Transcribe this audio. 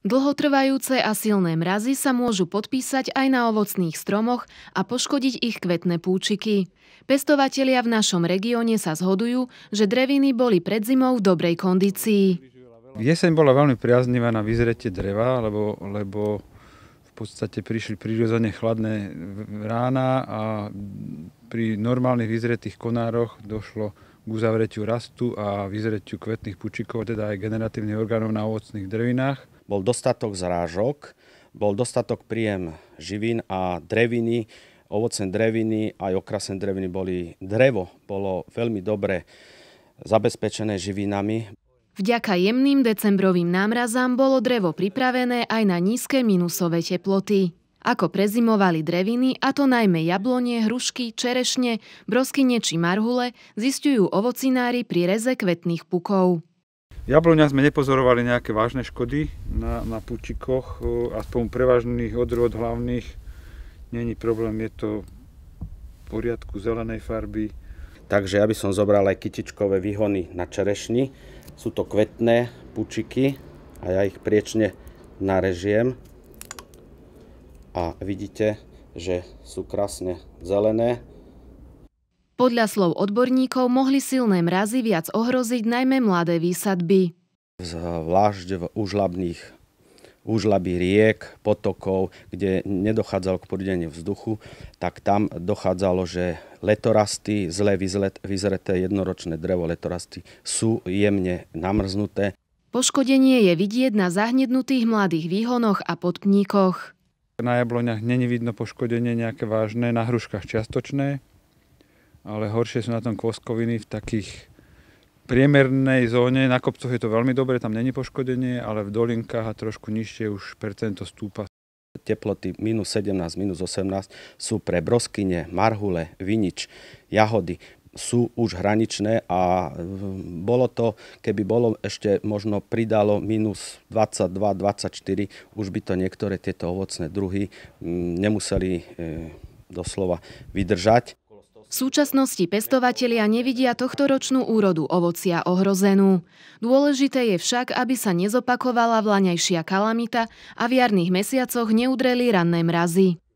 Dlhotrvajúce a silné mrazy sa môžu podpísať aj na ovocných stromoch a poškodiť ich kvetné púčiky. Pestovatelia v našom regióne sa zhodujú, že dreviny boli pred zimou v dobrej kondícii. Jeseň bola veľmi priaznivá na vyzretie dreva, lebo, lebo v podstate prišli prírodzene chladné rána a pri normálnych vyzretých konároch došlo k uzavretiu rastu a vyzretiu kvetných pučikov, teda aj generatívnych orgánov na ovocných drevinách bol dostatok zrážok, bol dostatok príjem živín a dreviny, ovocen dreviny aj okrasen dreviny boli, drevo bolo veľmi dobre zabezpečené živinami. Vďaka jemným decembrovým námrazám bolo drevo pripravené aj na nízke minusové teploty. Ako prezimovali dreviny, a to najmä jablonie, hrušky, čerešne, broskyne či marhule, zistujú ovocinári pri reze kvetných pukov. Jabloňa sme nepozorovali nejaké vážne škody na, na púčikoch, e, aspoň prevažných odrôd hlavných. Není problém, je to v poriadku zelenej farby. Takže ja by som zobral aj kytičkové výhony na čerešni. Sú to kvetné pučiky a ja ich priečne narežiem. A vidíte, že sú krásne zelené podľa slov odborníkov mohli silné mrazy viac ohroziť najmä mladé výsadby. Zvlášť v užlabných úžlaby riek, potokov, kde nedochádzalo k prúdeniu vzduchu, tak tam dochádzalo, že letorasty, zle vyzreté jednoročné drevo letorasty sú jemne namrznuté. Poškodenie je vidieť na zahnednutých mladých výhonoch a podpníkoch. Na jabloňach není vidno poškodenie nejaké vážne, na hruškách čiastočné, ale horšie sú na tom kvoskoviny v takých priemernej zóne. Na kopcoch je to veľmi dobre, tam není poškodenie, ale v dolinkách a trošku nižšie už percento stúpa. Teploty minus 17, minus 18 sú pre broskyne, marhule, vinič, jahody sú už hraničné a mm, bolo to, keby bolo ešte možno pridalo minus 22, 24, už by to niektoré tieto ovocné druhy mm, nemuseli e, doslova vydržať. V súčasnosti pestovatelia nevidia tohtoročnú úrodu ovocia ohrozenú. Dôležité je však, aby sa nezopakovala vlaňajšia kalamita a v jarných mesiacoch neudreli ranné mrazy.